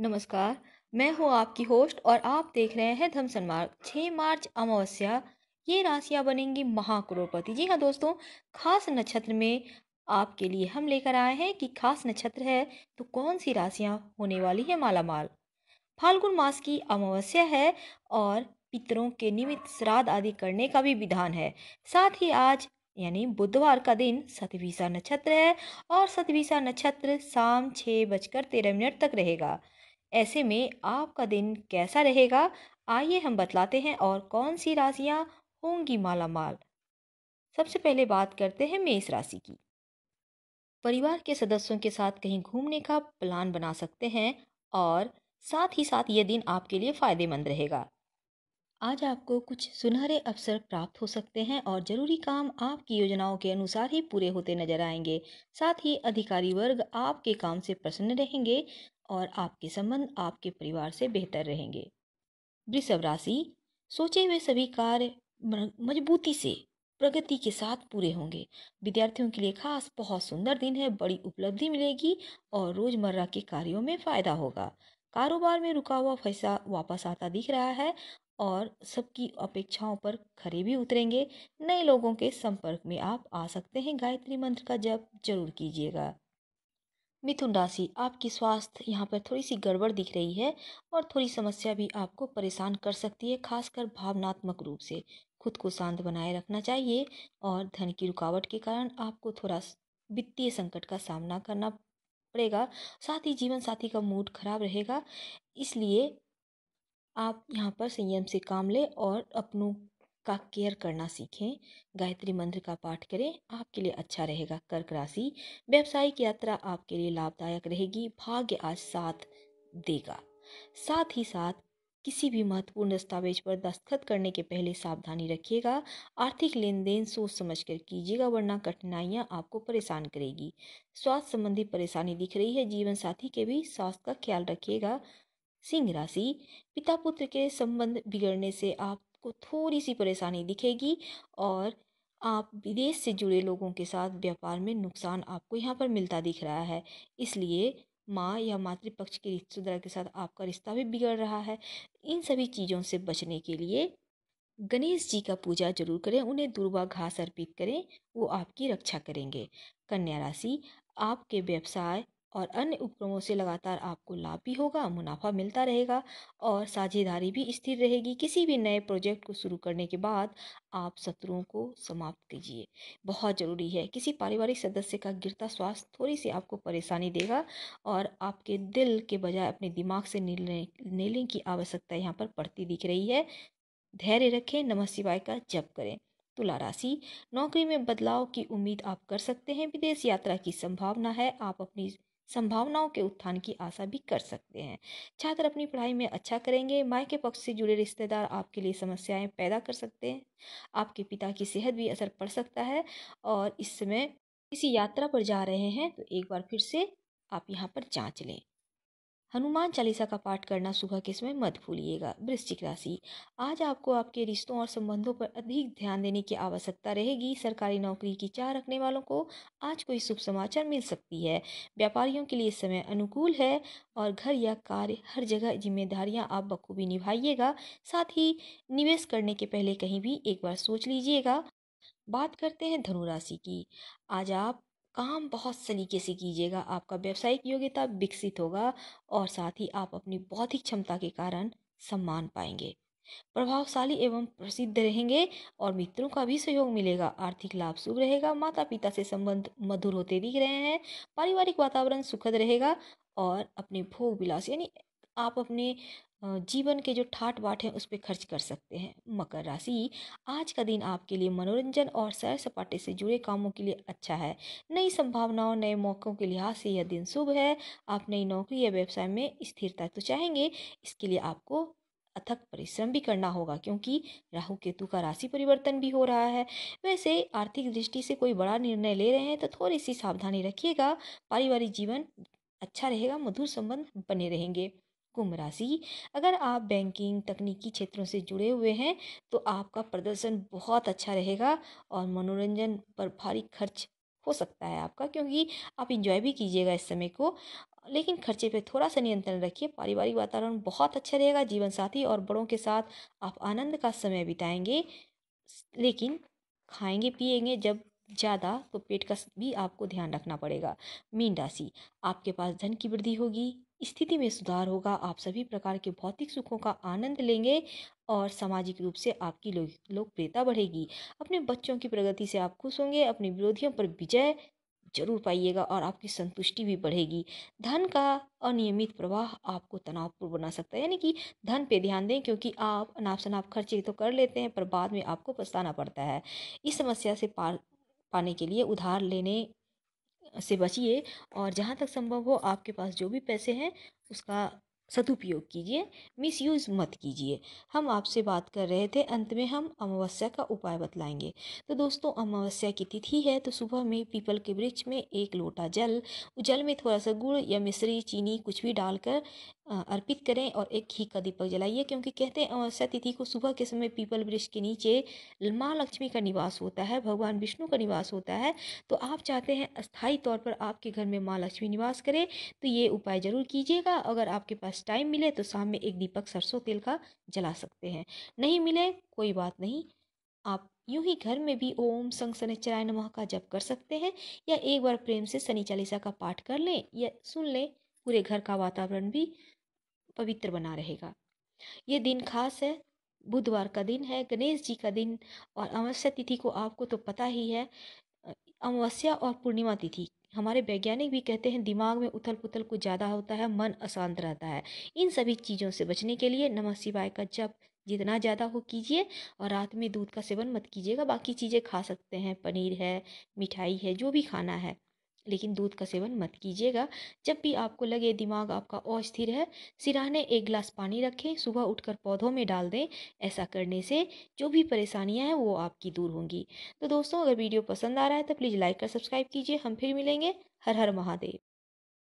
नमस्कार मैं हूँ आपकी होस्ट और आप देख रहे हैं धमसन मार्ग छः मार्च अमावस्या ये राशियाँ बनेंगी महाकुरोपति जी हाँ दोस्तों खास नक्षत्र में आपके लिए हम लेकर आए हैं कि खास नक्षत्र है तो कौन सी राशियाँ होने वाली है माला माल फाल्गुन मास की अमावस्या है और पितरों के निमित्त श्राद्ध आदि करने का भी विधान है साथ ही आज यानी बुधवार का दिन सतभिसा नक्षत्र है और सतभिसा नक्षत्र शाम छः बजकर तेरह मिनट तक रहेगा ऐसे में आपका दिन कैसा रहेगा आइए हम बतलाते हैं और कौन सी राशियाँ होंगी माला माल सबसे पहले बात करते हैं मेष राशि की परिवार के सदस्यों के साथ कहीं घूमने का प्लान बना सकते हैं और साथ ही साथ ये दिन आपके लिए फ़ायदेमंद रहेगा आज आपको कुछ सुनहरे अवसर प्राप्त हो सकते हैं और जरूरी काम आपकी योजनाओं के अनुसार ही पूरे होते नजर आएंगे साथ ही अधिकारी वर्ग आपके काम से प्रसन्न रहेंगे और आपके संबंध आपके परिवार से बेहतर रहेंगे वृषभ राशि सोचे हुए सभी कार्य मजबूती से प्रगति के साथ पूरे होंगे विद्यार्थियों के लिए खास बहुत सुंदर दिन है बड़ी उपलब्धि मिलेगी और रोजमर्रा के कार्यों में फायदा होगा कारोबार में रुका हुआ फैसला वापस आता दिख रहा है और सबकी अपेक्षाओं पर खरे भी उतरेंगे नए लोगों के संपर्क में आप आ सकते हैं गायत्री मंत्र का जप जरूर कीजिएगा मिथुन राशि आपकी स्वास्थ्य यहाँ पर थोड़ी सी गड़बड़ दिख रही है और थोड़ी समस्या भी आपको परेशान कर सकती है खासकर भावनात्मक रूप से खुद को शांत बनाए रखना चाहिए और धन की रुकावट के कारण आपको थोड़ा वित्तीय संकट का सामना करना पड़ेगा साथ ही जीवन साथी का मूड खराब रहेगा इसलिए आप यहाँ पर संयम से काम लें और अपनों का केयर करना सीखें गायत्री मंत्र का पाठ करें आपके लिए अच्छा रहेगा कर्क राशि व्यावसायिक यात्रा आपके लिए लाभदायक रहेगी भाग्य आज साथ देगा साथ ही साथ किसी भी महत्वपूर्ण दस्तावेज पर दस्तखत करने के पहले सावधानी रखिएगा आर्थिक लेन देन सोच समझ कर कीजिएगा वरना कठिनाइयां आपको परेशान करेगी स्वास्थ्य संबंधी परेशानी दिख रही है जीवन साथी के भी स्वास्थ्य का ख्याल रखिएगा सिंह राशि पिता पुत्र के संबंध बिगड़ने से आप आपको थोड़ी सी परेशानी दिखेगी और आप विदेश से जुड़े लोगों के साथ व्यापार में नुकसान आपको यहाँ पर मिलता दिख रहा है इसलिए माँ या मातृपक्ष के रिश्तेदार के साथ आपका रिश्ता भी बिगड़ रहा है इन सभी चीज़ों से बचने के लिए गणेश जी का पूजा जरूर करें उन्हें दुर्वा घास अर्पित करें वो आपकी रक्षा करेंगे कन्या राशि आपके व्यवसाय और अन्य उपक्रमों से लगातार आपको लाभ भी होगा मुनाफा मिलता रहेगा और साझेदारी भी स्थिर रहेगी किसी भी नए प्रोजेक्ट को शुरू करने के बाद आप शत्रुओं को समाप्त कीजिए बहुत ज़रूरी है किसी पारिवारिक सदस्य का गिरता स्वास्थ्य थोड़ी सी आपको परेशानी देगा और आपके दिल के बजाय अपने दिमाग से निर्णय लेने की आवश्यकता यहाँ पर पड़ती दिख रही है धैर्य रखें नमः शिवाय का जप करें तुला राशि नौकरी में बदलाव की उम्मीद आप कर सकते हैं विदेश यात्रा की संभावना है आप अपनी संभावनाओं के उत्थान की आशा भी कर सकते हैं छात्र अपनी पढ़ाई में अच्छा करेंगे माए के पक्ष से जुड़े रिश्तेदार आपके लिए समस्याएं पैदा कर सकते हैं आपके पिता की सेहत भी असर पड़ सकता है और इस समय किसी यात्रा पर जा रहे हैं तो एक बार फिर से आप यहाँ पर जांच लें हनुमान चालीसा का पाठ करना सुबह के समय मत भूलिएगा वृश्चिक राशि आज आपको आपके रिश्तों और संबंधों पर अधिक ध्यान देने की आवश्यकता रहेगी सरकारी नौकरी की चाह रखने वालों को आज कोई शुभ समाचार मिल सकती है व्यापारियों के लिए समय अनुकूल है और घर या कार्य हर जगह जिम्मेदारियां आप बखूबी निभाइएगा साथ ही निवेश करने के पहले कहीं भी एक बार सोच लीजिएगा बात करते हैं धनुराशि की आज आप काम बहुत सलीके से कीजिएगा आपका व्यावसायिक योग्यता विकसित होगा और साथ ही आप अपनी बौद्धिक क्षमता के कारण सम्मान पाएंगे प्रभावशाली एवं प्रसिद्ध रहेंगे और मित्रों का भी सहयोग मिलेगा आर्थिक लाभ शुभ रहेगा माता पिता से संबंध मधुर होते दिख रहे हैं पारिवारिक वातावरण सुखद रहेगा और अपने भोग विलास यानी आप अपने जीवन के जो ठाट बाट हैं उस पर खर्च कर सकते हैं मकर राशि आज का दिन आपके लिए मनोरंजन और सैर सपाटे से जुड़े कामों के लिए अच्छा है नई संभावनाओं नए मौक़ों के लिहाज से यह दिन शुभ है आप नई नौकरी या व्यवसाय में स्थिरता तो चाहेंगे इसके लिए आपको अथक परिश्रम भी करना होगा क्योंकि राहु केतु का राशि परिवर्तन भी हो रहा है वैसे आर्थिक दृष्टि से कोई बड़ा निर्णय ले रहे हैं तो थोड़ी सी सावधानी रखिएगा पारिवारिक जीवन अच्छा रहेगा मधुर संबंध बने रहेंगे कुंभ राशि अगर आप बैंकिंग तकनीकी क्षेत्रों से जुड़े हुए हैं तो आपका प्रदर्शन बहुत अच्छा रहेगा और मनोरंजन पर भारी खर्च हो सकता है आपका क्योंकि आप इंजॉय भी कीजिएगा इस समय को लेकिन खर्चे पे थोड़ा सा नियंत्रण रखिए पारिवारिक वातावरण बहुत अच्छा रहेगा जीवन साथी और बड़ों के साथ आप आनंद का समय बिताएंगे लेकिन खाएंगे पिएंगे जब ज़्यादा तो पेट का भी आपको ध्यान रखना पड़ेगा मीन राशि आपके पास धन की वृद्धि होगी स्थिति में सुधार होगा आप सभी प्रकार के भौतिक सुखों का आनंद लेंगे और सामाजिक रूप से आपकी लोकप्रियता बढ़ेगी अपने बच्चों की प्रगति से आप खुश होंगे अपने विरोधियों पर विजय जरूर पाइएगा और आपकी संतुष्टि भी बढ़ेगी धन का अनियमित प्रवाह आपको तनावपूर्ण बना सकता है यानी कि धन पे ध्यान दें क्योंकि आप अनाप शनाप खर्चे तो कर लेते हैं पर बाद में आपको पछताना पड़ता है इस समस्या से पार पाने के लिए उधार लेने से बचिए और जहाँ तक संभव हो आपके पास जो भी पैसे हैं उसका सदुपयोग कीजिए मिसयूज़ मत कीजिए हम आपसे बात कर रहे थे अंत में हम अमावस्या का उपाय बतलाएंगे तो दोस्तों अमावस्या की तिथि है तो सुबह में पीपल के वृक्ष में एक लोटा जल जल में थोड़ा सा गुड़ या मिश्री चीनी कुछ भी डालकर अर्पित करें और एक घी का दीपक जलाइए क्योंकि कहते हैं अमावस्या तिथि को सुबह के समय पीपल वृक्ष के नीचे माँ लक्ष्मी का निवास होता है भगवान विष्णु का निवास होता है तो आप चाहते हैं अस्थाई तौर पर आपके घर में माँ लक्ष्मी निवास करें तो ये उपाय ज़रूर कीजिएगा अगर आपके पास टाइम मिले तो शाम में एक दीपक सरसों तेल का जला सकते हैं नहीं मिले कोई बात नहीं आप यूं ही घर में भी ओम संग शनिचराय नम का जप कर सकते हैं या एक बार प्रेम से शनि चालीसा का पाठ कर लें या सुन लें पूरे घर का वातावरण भी पवित्र बना रहेगा ये दिन खास है बुधवार का दिन है गणेश जी का दिन और अमावस्या तिथि को आपको तो पता ही है अमावस्या और पूर्णिमा तिथि हमारे वैज्ञानिक भी कहते हैं दिमाग में उथल पुथल कुछ ज़्यादा होता है मन अशांत रहता है इन सभी चीज़ों से बचने के लिए नमः शिवाय का जप जितना ज़्यादा हो कीजिए और रात में दूध का सेवन मत कीजिएगा बाकी चीज़ें खा सकते हैं पनीर है मिठाई है जो भी खाना है लेकिन दूध का सेवन मत कीजिएगा जब भी आपको लगे दिमाग आपका अस्थिर है सिराहने एक गिलास पानी रखें सुबह उठकर पौधों में डाल दें ऐसा करने से जो भी परेशानियां हैं वो आपकी दूर होंगी तो दोस्तों अगर वीडियो पसंद आ रहा है तो प्लीज़ लाइक कर सब्सक्राइब कीजिए हम फिर मिलेंगे हर हर महादेव